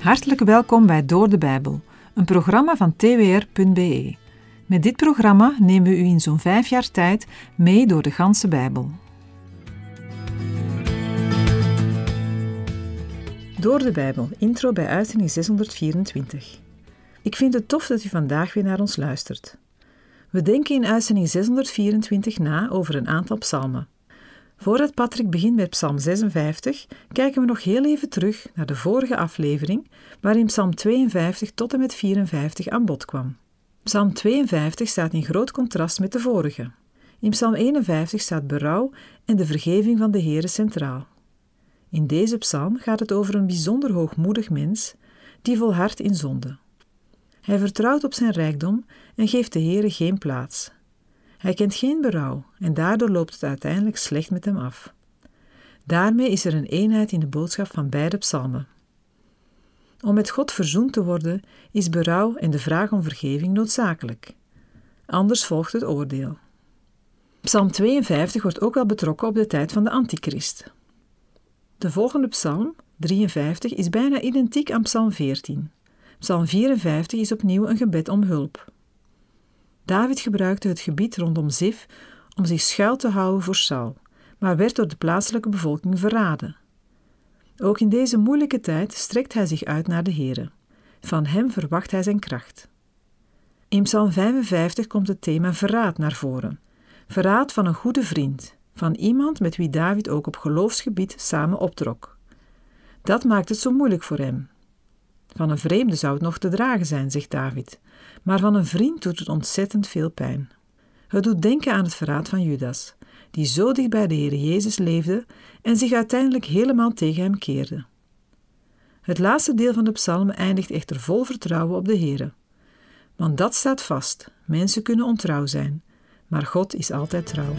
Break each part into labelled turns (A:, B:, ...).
A: Hartelijk welkom bij Door de Bijbel, een programma van twr.be. Met dit programma nemen we u in zo'n vijf jaar tijd mee door de ganse Bijbel. Door de Bijbel, intro bij uitzending 624. Ik vind het tof dat u vandaag weer naar ons luistert. We denken in uitzending 624 na over een aantal psalmen. Voordat Patrick begint met Psalm 56, kijken we nog heel even terug naar de vorige aflevering, waarin Psalm 52 tot en met 54 aan bod kwam. Psalm 52 staat in groot contrast met de vorige. In Psalm 51 staat berouw en de vergeving van de Heere centraal. In deze psalm gaat het over een bijzonder hoogmoedig mens die volhardt in zonde. Hij vertrouwt op zijn rijkdom en geeft de Heere geen plaats. Hij kent geen berouw en daardoor loopt het uiteindelijk slecht met hem af. Daarmee is er een eenheid in de boodschap van beide psalmen. Om met God verzoend te worden, is berouw en de vraag om vergeving noodzakelijk. Anders volgt het oordeel. Psalm 52 wordt ook wel betrokken op de tijd van de Antichrist. De volgende psalm, 53, is bijna identiek aan psalm 14. Psalm 54 is opnieuw een gebed om hulp. David gebruikte het gebied rondom Zif om zich schuil te houden voor Saul, maar werd door de plaatselijke bevolking verraden. Ook in deze moeilijke tijd strekt hij zich uit naar de Here. Van hem verwacht hij zijn kracht. In Psalm 55 komt het thema verraad naar voren. Verraad van een goede vriend, van iemand met wie David ook op geloofsgebied samen optrok. Dat maakt het zo moeilijk voor hem. Van een vreemde zou het nog te dragen zijn, zegt David, maar van een vriend doet het ontzettend veel pijn. Het doet denken aan het verraad van Judas, die zo dicht bij de Heer Jezus leefde en zich uiteindelijk helemaal tegen hem keerde. Het laatste deel van de psalm eindigt echter vol vertrouwen op de Heer. Want dat staat vast: mensen kunnen ontrouw zijn, maar God is altijd trouw.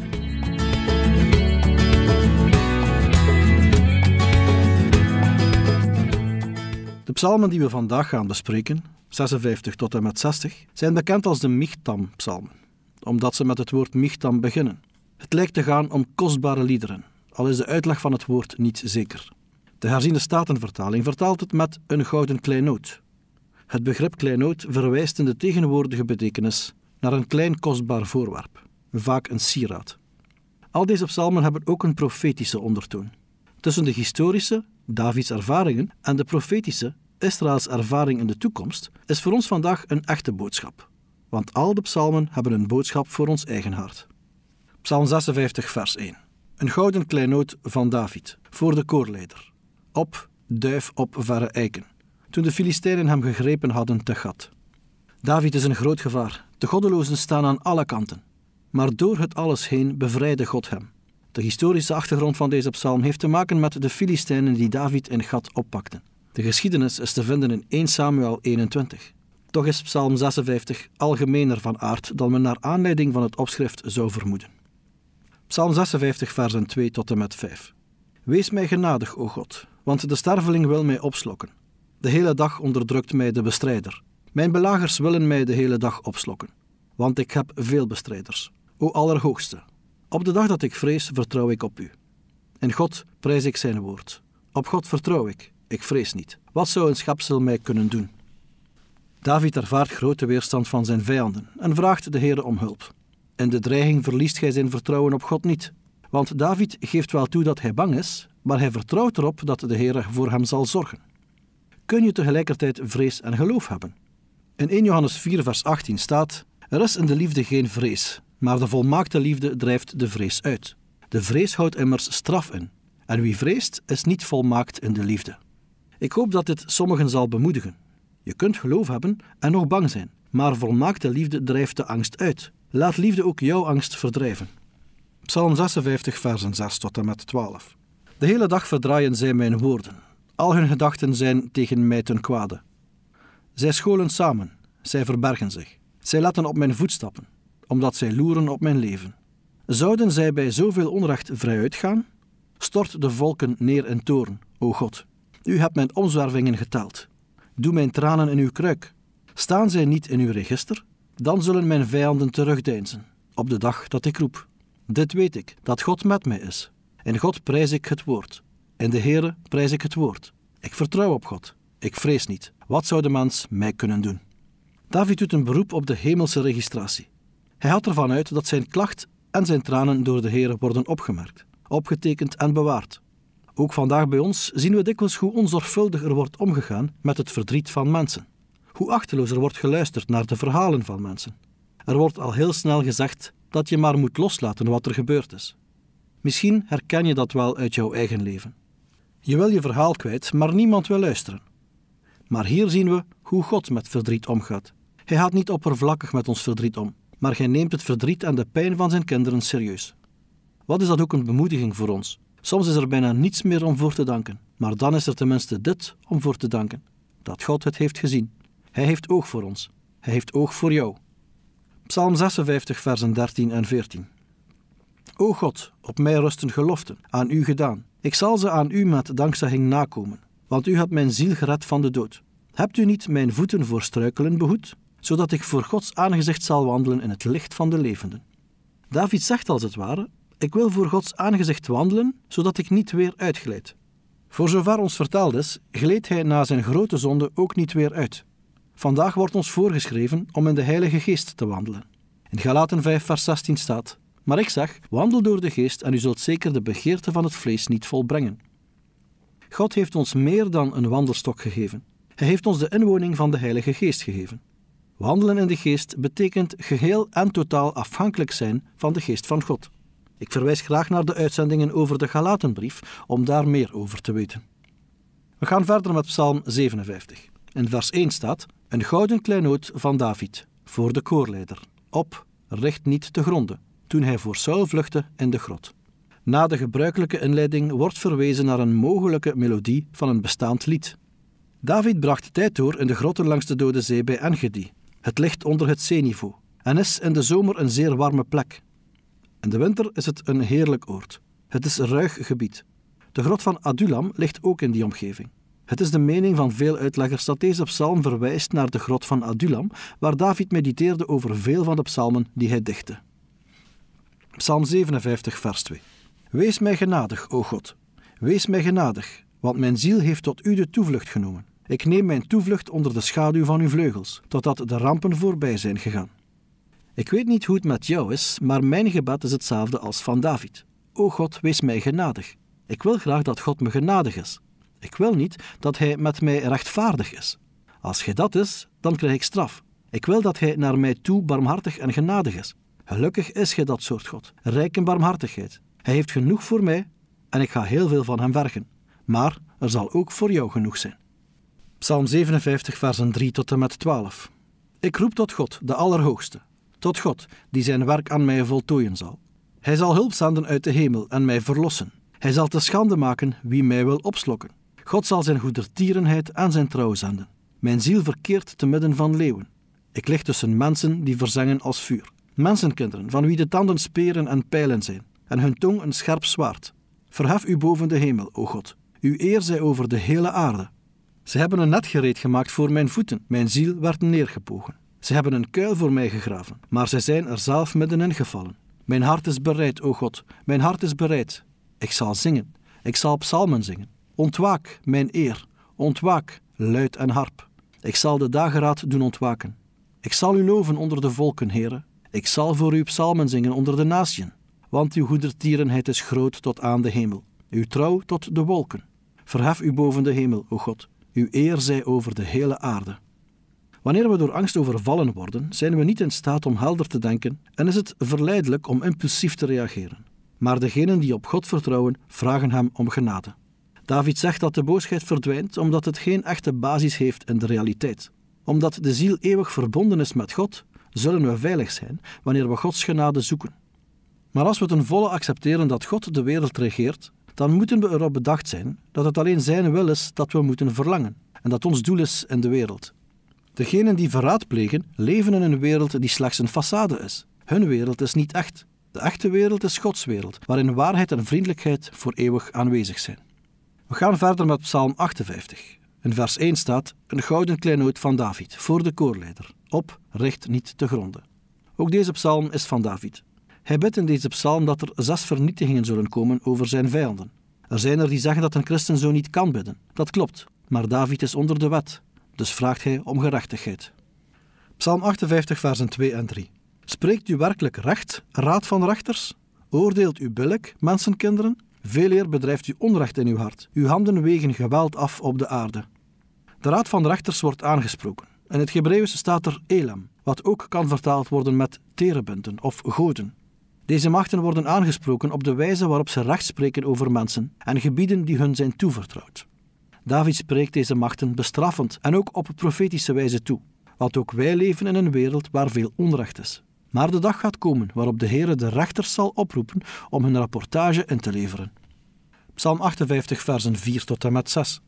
B: psalmen die we vandaag gaan bespreken, 56 tot en met 60, zijn bekend als de Michtam-psalmen, omdat ze met het woord Michtam beginnen. Het lijkt te gaan om kostbare liederen, al is de uitleg van het woord niet zeker. De herziende Statenvertaling vertaalt het met een gouden kleinood. Het begrip kleinood verwijst in de tegenwoordige betekenis naar een klein kostbaar voorwerp, vaak een sieraad. Al deze psalmen hebben ook een profetische ondertoon. Tussen de historische, Davids ervaringen, en de profetische, Israëls ervaring in de toekomst is voor ons vandaag een echte boodschap. Want al de psalmen hebben een boodschap voor ons eigen hart. Psalm 56, vers 1. Een gouden kleinood van David, voor de koorleider. Op, duif op verre eiken, toen de Filistijnen hem gegrepen hadden te gat. David is een groot gevaar. De goddelozen staan aan alle kanten. Maar door het alles heen bevrijdde God hem. De historische achtergrond van deze psalm heeft te maken met de Filistijnen die David in Gat oppakten. De geschiedenis is te vinden in 1 Samuel 21. Toch is Psalm 56 algemener van aard dan men naar aanleiding van het opschrift zou vermoeden. Psalm 56, versen 2 tot en met 5. Wees mij genadig, o God, want de sterveling wil mij opslokken. De hele dag onderdrukt mij de bestrijder. Mijn belagers willen mij de hele dag opslokken, want ik heb veel bestrijders. O Allerhoogste, op de dag dat ik vrees, vertrouw ik op U. In God prijs ik Zijn woord. Op God vertrouw ik. Ik vrees niet. Wat zou een schapsel mij kunnen doen? David ervaart grote weerstand van zijn vijanden en vraagt de Heer om hulp. In de dreiging verliest hij zijn vertrouwen op God niet, want David geeft wel toe dat hij bang is, maar hij vertrouwt erop dat de Heer voor hem zal zorgen. Kun je tegelijkertijd vrees en geloof hebben? In 1 Johannes 4, vers 18 staat: Er is in de liefde geen vrees, maar de volmaakte liefde drijft de vrees uit. De vrees houdt immers straf in, en wie vreest is niet volmaakt in de liefde. Ik hoop dat dit sommigen zal bemoedigen. Je kunt geloof hebben en nog bang zijn, maar volmaakte liefde drijft de angst uit. Laat liefde ook jouw angst verdrijven. Psalm 56, versen 6 tot en met 12. De hele dag verdraaien zij mijn woorden. Al hun gedachten zijn tegen mij ten kwade. Zij scholen samen, zij verbergen zich. Zij letten op mijn voetstappen, omdat zij loeren op mijn leven. Zouden zij bij zoveel onrecht vrijuit gaan? Stort de volken neer in toorn, o God. U hebt mijn omzwervingen geteld. Doe mijn tranen in uw kruik. Staan zij niet in uw register? Dan zullen mijn vijanden terugdeinzen op de dag dat ik roep. Dit weet ik, dat God met mij is. In God prijs ik het woord. In de Heere prijs ik het woord. Ik vertrouw op God. Ik vrees niet. Wat zou de mens mij kunnen doen? David doet een beroep op de hemelse registratie. Hij had ervan uit dat zijn klacht en zijn tranen door de Heere worden opgemerkt, opgetekend en bewaard. Ook vandaag bij ons zien we dikwijls hoe onzorgvuldig er wordt omgegaan met het verdriet van mensen. Hoe achteloos er wordt geluisterd naar de verhalen van mensen. Er wordt al heel snel gezegd dat je maar moet loslaten wat er gebeurd is. Misschien herken je dat wel uit jouw eigen leven. Je wil je verhaal kwijt, maar niemand wil luisteren. Maar hier zien we hoe God met verdriet omgaat. Hij gaat niet oppervlakkig met ons verdriet om, maar hij neemt het verdriet en de pijn van zijn kinderen serieus. Wat is dat ook een bemoediging voor ons? Soms is er bijna niets meer om voor te danken, maar dan is er tenminste dit om voor te danken: dat God het heeft gezien. Hij heeft oog voor ons, Hij heeft oog voor jou. Psalm 56, versen 13 en 14. O God, op mij rusten geloften, aan u gedaan. Ik zal ze aan u met dankzegging nakomen, want u hebt mijn ziel gered van de dood. Hebt u niet mijn voeten voor struikelen behoed, zodat ik voor Gods aangezicht zal wandelen in het licht van de levenden? David zegt als het ware: ik wil voor Gods aangezicht wandelen, zodat ik niet weer uitgleed. Voor zover ons vertaald is, gleed hij na zijn grote zonde ook niet weer uit. Vandaag wordt ons voorgeschreven om in de Heilige Geest te wandelen. In Galaten 5, vers 16 staat: Maar ik zeg: wandel door de Geest en u zult zeker de begeerte van het vlees niet volbrengen. God heeft ons meer dan een wandelstok gegeven. Hij heeft ons de inwoning van de Heilige Geest gegeven. Wandelen in de Geest betekent geheel en totaal afhankelijk zijn van de Geest van God. Ik verwijs graag naar de uitzendingen over de Galatenbrief om daar meer over te weten. We gaan verder met Psalm 57. In vers 1 staat: Een gouden kleinoot van David voor de koorleider. Op, richt niet te gronden, toen hij voor Saul vluchtte in de grot. Na de gebruikelijke inleiding wordt verwezen naar een mogelijke melodie van een bestaand lied. David bracht tijd door in de grotten langs de Dode Zee bij Engedi. Het ligt onder het zeeniveau en is in de zomer een zeer warme plek. In de winter is het een heerlijk oord. Het is een ruig gebied. De grot van Adulam ligt ook in die omgeving. Het is de mening van veel uitleggers dat deze psalm verwijst naar de grot van Adulam, waar David mediteerde over veel van de psalmen die hij dichtte. Psalm 57, vers 2. Wees mij genadig, o God. Wees mij genadig, want mijn ziel heeft tot u de toevlucht genomen. Ik neem mijn toevlucht onder de schaduw van uw vleugels, totdat de rampen voorbij zijn gegaan. Ik weet niet hoe het met jou is, maar mijn gebed is hetzelfde als van David. O God, wees mij genadig. Ik wil graag dat God me genadig is. Ik wil niet dat Hij met mij rechtvaardig is. Als Hij dat is, dan krijg ik straf. Ik wil dat Hij naar mij toe barmhartig en genadig is. Gelukkig is Gij dat soort God, rijk in barmhartigheid. Hij heeft genoeg voor mij en ik ga heel veel van Hem vergen. Maar er zal ook voor jou genoeg zijn. Psalm 57, versen 3 tot en met 12. Ik roep tot God, de Allerhoogste tot God, die zijn werk aan mij voltooien zal. Hij zal hulp zenden uit de hemel en mij verlossen. Hij zal te schande maken wie mij wil opslokken. God zal zijn goedertierenheid en zijn trouw zenden. Mijn ziel verkeert te midden van leeuwen. Ik lig tussen mensen die verzengen als vuur. Mensenkinderen, van wie de tanden speren en pijlen zijn, en hun tong een scherp zwaard. Verhaf u boven de hemel, o God. Uw eer zij over de hele aarde. Ze hebben een net gereed gemaakt voor mijn voeten. Mijn ziel werd neergepogen. Ze hebben een kuil voor mij gegraven, maar zij zijn er zelf middenin gevallen. Mijn hart is bereid, o God, mijn hart is bereid. Ik zal zingen, ik zal psalmen zingen. Ontwaak, mijn eer, ontwaak, luid en harp. Ik zal de dageraad doen ontwaken. Ik zal u loven onder de volken, heren. Ik zal voor u psalmen zingen onder de natiën. Want uw goedertierenheid is groot tot aan de hemel, uw trouw tot de wolken. Verhef u boven de hemel, o God, uw eer zij over de hele aarde. Wanneer we door angst overvallen worden, zijn we niet in staat om helder te denken en is het verleidelijk om impulsief te reageren. Maar degenen die op God vertrouwen, vragen Hem om genade. David zegt dat de boosheid verdwijnt omdat het geen echte basis heeft in de realiteit. Omdat de ziel eeuwig verbonden is met God, zullen we veilig zijn wanneer we Gods genade zoeken. Maar als we ten volle accepteren dat God de wereld regeert, dan moeten we erop bedacht zijn dat het alleen Zijn wil is dat we moeten verlangen en dat ons doel is in de wereld. Degenen die verraad plegen, leven in een wereld die slechts een façade is. Hun wereld is niet echt. De echte wereld is Gods wereld, waarin waarheid en vriendelijkheid voor eeuwig aanwezig zijn. We gaan verder met Psalm 58. In vers 1 staat een gouden kleinoot van David voor de koorleider. Op, richt niet te gronden. Ook deze psalm is van David. Hij bidt in deze psalm dat er zes vernietigingen zullen komen over zijn vijanden. Er zijn er die zeggen dat een christen zo niet kan bidden. Dat klopt, maar David is onder de wet dus vraagt hij om gerechtigheid. Psalm 58, versen 2 en 3. Spreekt u werkelijk recht, raad van rechters? Oordeelt u billijk, mensenkinderen? Veel eer bedrijft u onrecht in uw hart. Uw handen wegen geweld af op de aarde. De raad van rechters wordt aangesproken. In het Hebreeuws staat er elam, wat ook kan vertaald worden met terebinten of goden. Deze machten worden aangesproken op de wijze waarop ze recht spreken over mensen en gebieden die hun zijn toevertrouwd. David spreekt deze machten bestraffend en ook op profetische wijze toe. Want ook wij leven in een wereld waar veel onrecht is. Maar de dag gaat komen waarop de Heere de rechters zal oproepen om hun rapportage in te leveren. Psalm 58, versen 4 tot en met 6.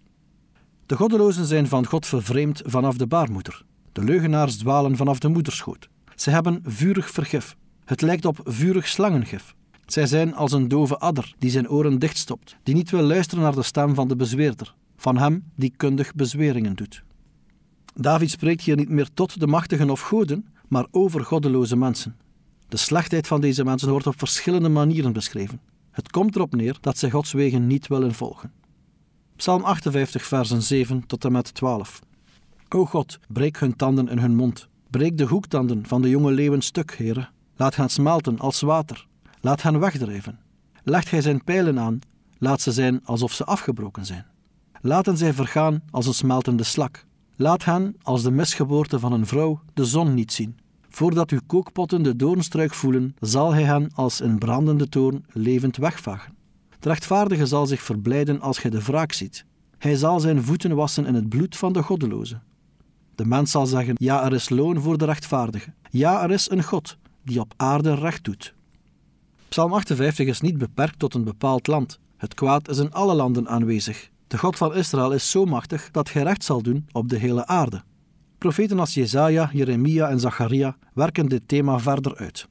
B: De goddelozen zijn van God vervreemd vanaf de baarmoeder. De leugenaars dwalen vanaf de moederschoot. Ze hebben vurig vergif. Het lijkt op vurig slangengif. Zij zijn als een dove adder die zijn oren dichtstopt, die niet wil luisteren naar de stem van de bezweerder van hem die kundig bezweringen doet. David spreekt hier niet meer tot de machtigen of goden, maar over goddeloze mensen. De slechtheid van deze mensen wordt op verschillende manieren beschreven. Het komt erop neer dat zij Gods wegen niet willen volgen. Psalm 58, versen 7 tot en met 12. O God, breek hun tanden in hun mond. Breek de hoektanden van de jonge leeuwen stuk, heren. Laat hen smelten als water. Laat hen wegdrijven. Legt gij zijn pijlen aan. Laat ze zijn alsof ze afgebroken zijn. Laten zij vergaan als een smeltende slak. Laat hen, als de misgeboorte van een vrouw, de zon niet zien. Voordat uw kookpotten de doornstruik voelen, zal hij hen als een brandende toorn levend wegvagen. De rechtvaardige zal zich verblijden als gij de wraak ziet. Hij zal zijn voeten wassen in het bloed van de goddeloze. De mens zal zeggen: Ja, er is loon voor de rechtvaardige. Ja, er is een God die op aarde recht doet. Psalm 58 is niet beperkt tot een bepaald land. Het kwaad is in alle landen aanwezig. De God van Israël is zo machtig dat hij recht zal doen op de hele aarde. Profeten als Jezaja, Jeremia en Zacharia werken dit thema verder uit.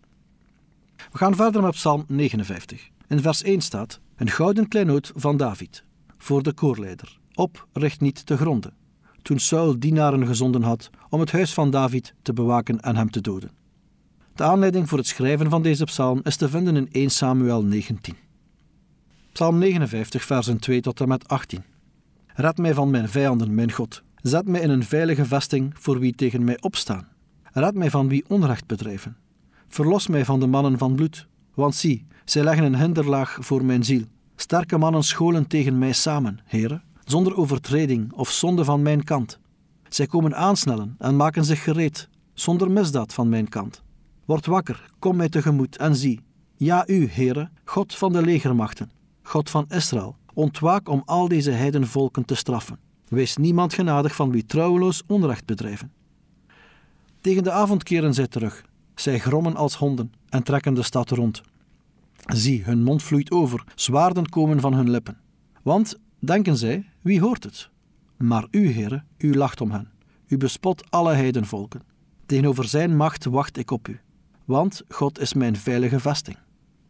B: We gaan verder met Psalm 59. In vers 1 staat: Een gouden kleinoot van David, voor de koorleider. Op, richt niet te gronden. Toen Saul dienaren gezonden had om het huis van David te bewaken en hem te doden. De aanleiding voor het schrijven van deze psalm is te vinden in 1 Samuel 19. Psalm 59, versen 2 tot en met 18. Red mij van mijn vijanden, mijn God. Zet mij in een veilige vesting voor wie tegen mij opstaan. Red mij van wie onrecht bedrijven. Verlos mij van de mannen van bloed. Want zie, zij leggen een hinderlaag voor mijn ziel. Sterke mannen scholen tegen mij samen, heren, zonder overtreding of zonde van mijn kant. Zij komen aansnellen en maken zich gereed, zonder misdaad van mijn kant. Word wakker, kom mij tegemoet en zie. Ja, u, heren, God van de legermachten, God van Israël, Ontwaak om al deze heidenvolken te straffen. Wees niemand genadig van wie trouweloos onrecht bedrijven. Tegen de avond keren zij terug. Zij grommen als honden en trekken de stad rond. Zie, hun mond vloeit over, zwaarden komen van hun lippen. Want, denken zij, wie hoort het? Maar u, heren, u lacht om hen. U bespot alle heidenvolken. Tegenover zijn macht wacht ik op u. Want God is mijn veilige vesting.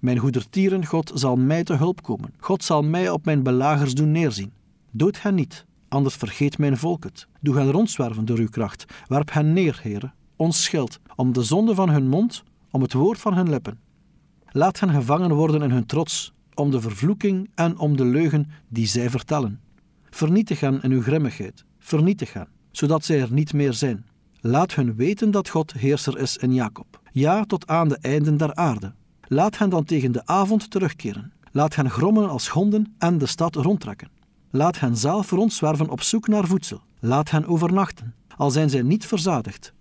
B: Mijn goedertieren, God zal mij te hulp komen. God zal mij op mijn belagers doen neerzien. Dood hen niet, anders vergeet mijn volk het. Doe hen rondzwerven door uw kracht. Werp hen neer, heren, ons schild, om de zonde van hun mond, om het woord van hun lippen. Laat hen gevangen worden in hun trots, om de vervloeking en om de leugen die zij vertellen. Vernietig hen in uw grimmigheid, vernietig hen, zodat zij er niet meer zijn. Laat hun weten dat God heerser is in Jacob. Ja, tot aan de einden der aarde. Laat hen dan tegen de avond terugkeren. Laat hen grommen als honden en de stad rondtrekken. Laat hen zelf rondzwerven op zoek naar voedsel. Laat hen overnachten, al zijn zij niet verzadigd.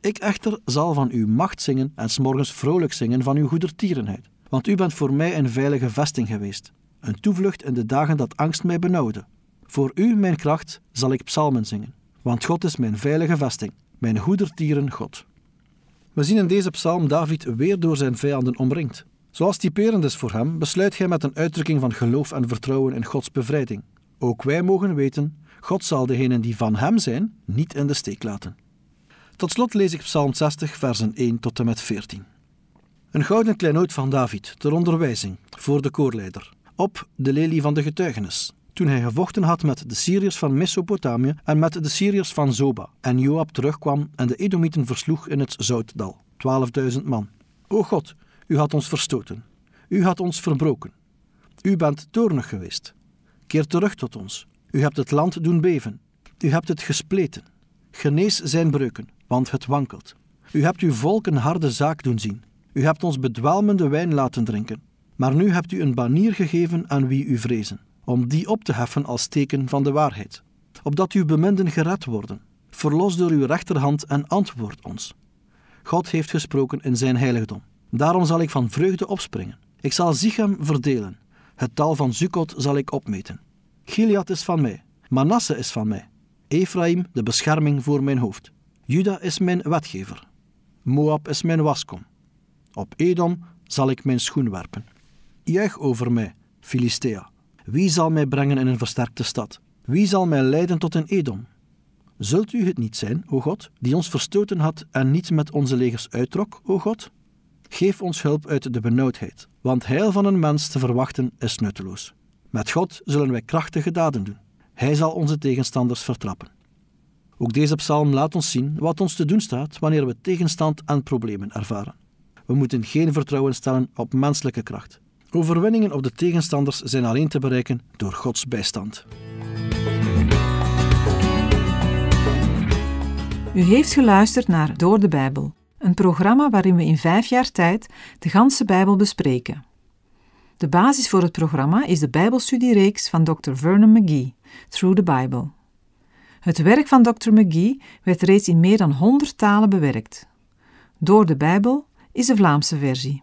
B: Ik echter zal van uw macht zingen en morgens vrolijk zingen van uw goedertierenheid, want u bent voor mij een veilige vesting geweest, een toevlucht in de dagen dat angst mij benauwde. Voor u, mijn kracht, zal ik psalmen zingen, want God is mijn veilige vesting, mijn goedertieren God. We zien in deze psalm David weer door zijn vijanden omringd. Zoals typerend is voor hem, besluit hij met een uitdrukking van geloof en vertrouwen in Gods bevrijding. Ook wij mogen weten, God zal degenen die van hem zijn, niet in de steek laten. Tot slot lees ik Psalm 60, versen 1 tot en met 14. Een gouden kleinoot van David, ter onderwijzing, voor de koorleider, op de lelie van de getuigenis, toen hij gevochten had met de Syriërs van Mesopotamië en met de Syriërs van Zoba, en Joab terugkwam en de Edomieten versloeg in het Zoutdal, 12.000 man. O God, u had ons verstoten. U had ons verbroken. U bent toornig geweest. Keer terug tot ons. U hebt het land doen beven. U hebt het gespleten. Genees zijn breuken, want het wankelt. U hebt uw volk een harde zaak doen zien. U hebt ons bedwelmende wijn laten drinken. Maar nu hebt u een banier gegeven aan wie u vrezen om die op te heffen als teken van de waarheid, opdat uw beminden gered worden. Verlos door uw rechterhand en antwoord ons. God heeft gesproken in zijn heiligdom. Daarom zal ik van vreugde opspringen. Ik zal Zichem verdelen. Het tal van Zukot zal ik opmeten. Gilead is van mij. Manasse is van mij. Ephraim de bescherming voor mijn hoofd. Juda is mijn wetgever. Moab is mijn waskom. Op Edom zal ik mijn schoen werpen. Juich over mij, Filistea. Wie zal mij brengen in een versterkte stad? Wie zal mij leiden tot een Edom? Zult u het niet zijn, o God, die ons verstoten had en niet met onze legers uittrok, o God? Geef ons hulp uit de benauwdheid, want heil van een mens te verwachten is nutteloos. Met God zullen wij krachtige daden doen. Hij zal onze tegenstanders vertrappen. Ook deze psalm laat ons zien wat ons te doen staat wanneer we tegenstand en problemen ervaren. We moeten geen vertrouwen stellen op menselijke kracht, Overwinningen op de tegenstanders zijn alleen te bereiken door Gods bijstand.
A: U heeft geluisterd naar Door de Bijbel, een programma waarin we in vijf jaar tijd de ganse Bijbel bespreken. De basis voor het programma is de Bijbelstudiereeks van Dr. Vernon McGee, Through the Bible. Het werk van Dr. McGee werd reeds in meer dan 100 talen bewerkt. Door de Bijbel is de Vlaamse versie.